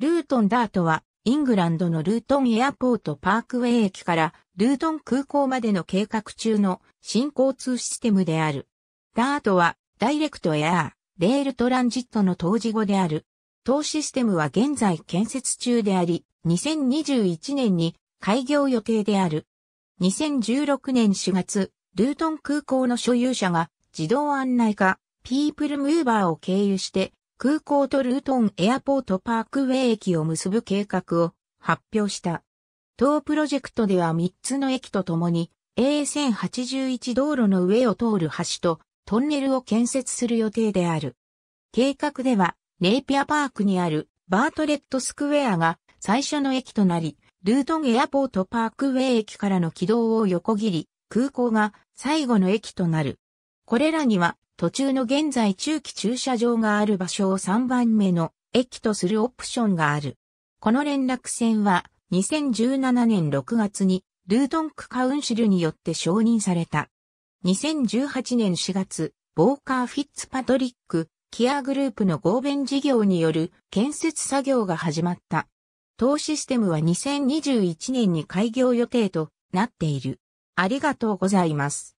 ルートンダートは、イングランドのルートンエアポートパークウェイ駅からルートン空港までの計画中の新交通システムである。ダートは、ダイレクトエアー、レールトランジットの当時語である。当システムは現在建設中であり、2021年に開業予定である。2016年4月、ルートン空港の所有者が自動案内家ピープルムーバーを経由して空港とルートンエアポートパークウェイ駅を結ぶ計画を発表した。当プロジェクトでは3つの駅とともに A1081 道路の上を通る橋とトンネルを建設する予定である。計画ではネイピアパークにあるバートレットスクエアが最初の駅となり、ルートンエアポートパークウェイ駅からの軌道を横切り、空港が最後の駅となる。これらには途中の現在中期駐車場がある場所を3番目の駅とするオプションがある。この連絡船は2017年6月にルートンクカウンシルによって承認された。2018年4月、ボーカー・フィッツパトリック、キアグループの合弁事業による建設作業が始まった。当システムは2021年に開業予定となっている。ありがとうございます。